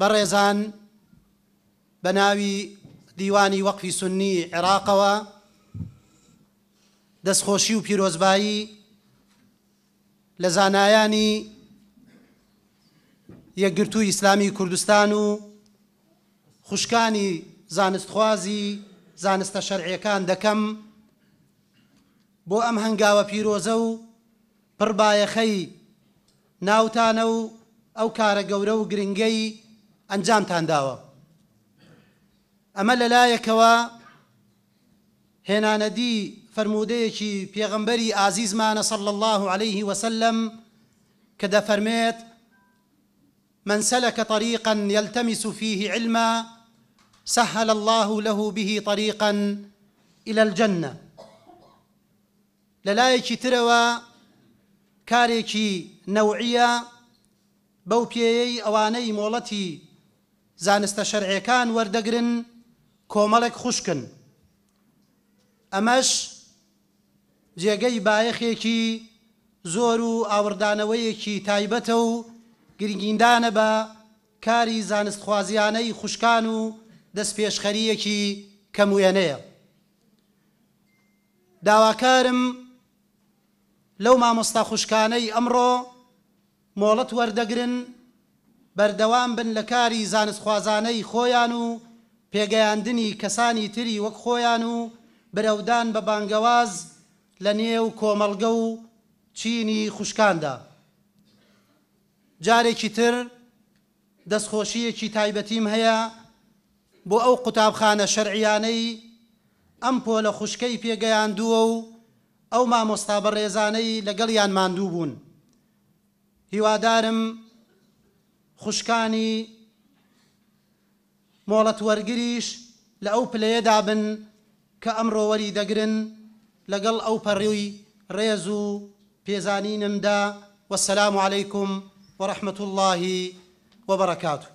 بەڕێزان بە ناوی دیوانی وەقفی سنی عێراقەوە دەستخۆشی و پیرۆزبایی لە زانایانی یەکگرتووی ئیسلامی کوردستان و خوشکانی زانستخوازی زانستە شەرعیەکان دەکەم بۆ ئەم هەنگاوە پیرۆزە و پڕبایەخەی ناوتانە و ئەو کارە گەورە و گرنگەی ئەنجامتان داوە ئەمە لەلایەکەوە هێنانەدی فرموودەیەکی پێغمبەری ئازیزمانە صلى الله عليه وسلم كدا فرميت من سلك طريقا يلتمس فيه علما سهل الله له به طريقا إلى الجنة لەلایەکی تروى كاريكي نوعية بوبيي اواني مولتي زانستە شەرعەکان وەردەگرن کۆمەڵێک خوشکن ئەمەش جێگەی بایەخێکی زۆر و ئاوردانەوەیەکی تایبەتە و گرنگیندانە بە کاری زانستخوازیانەی خوشکان و دەست پێشخەریەکی کەمویەنەیە داواکارم لەو مامۆستا خوشکانەی ئەمڕۆ مۆڵەت وەردەگرن بەردەوام بن لە کاری زانستخوازانەی خۆیان و پێگەیاندنی کەسانی تری وەک خۆیان و برەودان بە بانگەواز لە نێو کۆمەڵگە و چینی خوشکاندا. جارێکی تر دەستخۆشیەکی تایبەتیم هەیە بۆ ئەو قوتابخانە شەرعیانەی ئەم پۆ لە خوشکەی پێگەیاندووە و ئەو مامۆستا بە ڕێزانەی لەگەڵیان ماندوو بوون. هیوادارم، خوشکانی مۆڵەت وەرگریش لە ئەو پلەیەدا بن کە ئەمڕۆوەری دەگرن لەگەڵ ئەو پەڕێوی ڕێز و پێزانینمدا وەسەسلام عیکم وەرەحمەت اللهی وبركاته